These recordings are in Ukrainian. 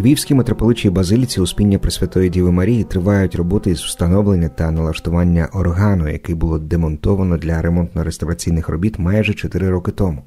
Львівській митрополичій базиліці Успіння Пресвятої Діви Марії тривають роботи із встановлення та налаштування органу, який було демонтовано для ремонтно-реставраційних робіт майже 4 роки тому.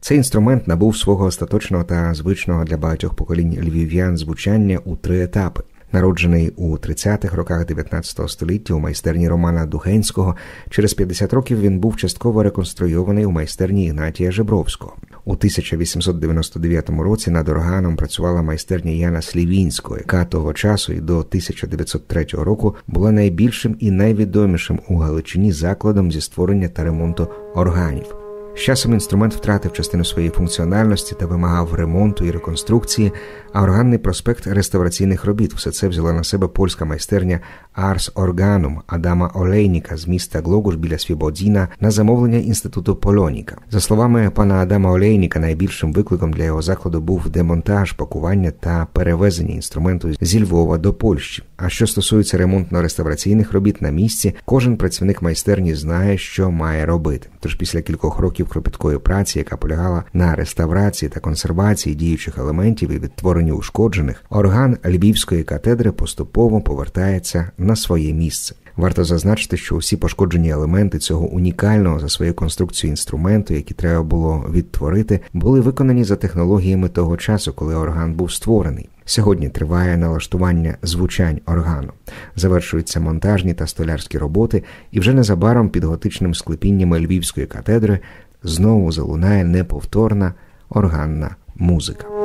Цей інструмент набув свого остаточного та звичного для багатьох поколінь львів'ян звучання у три етапи народжений у 30-х роках 19 століття у майстерні Романа Духенського. Через 50 років він був частково реконструйований у майстерні Ігнатія Жебровського. У 1899 році над органом працювала майстерня Яна Слівінського, яка того часу і до 1903 року була найбільшим і найвідомішим у Галичині закладом зі створення та ремонту органів. З часом інструмент втратив частину своєї функціональності та вимагав ремонту і реконструкції, а органний проспект реставраційних робіт все це взяла на себе польська майстерня Арс Органум Адама Олейніка з міста Глогуш біля Свібодіна на замовлення інституту Полоніка. За словами пана Адама Олейніка, найбільшим викликом для його закладу був демонтаж, пакування та перевезення інструменту зі Львова до Польщі. А що стосується ремонтно-реставраційних робіт на місці, кожен працівник майстерні знає, що має робити. Тож після кількох років років кропіткої праці, яка полягала на реставрації та консервації діючих елементів і відтворенню ушкоджених, орган львівської катедри поступово повертається на своє місце. Варто зазначити, що усі пошкоджені елементи цього унікального за своєю конструкцією інструменту, які треба було відтворити, були виконані за технологіями того часу, коли орган був створений. Сьогодні триває налаштування звучань органу, завершуються монтажні та столярські роботи, і вже незабаром під готичним склепіннями львівської катедри знову залунає неповторна органна музика.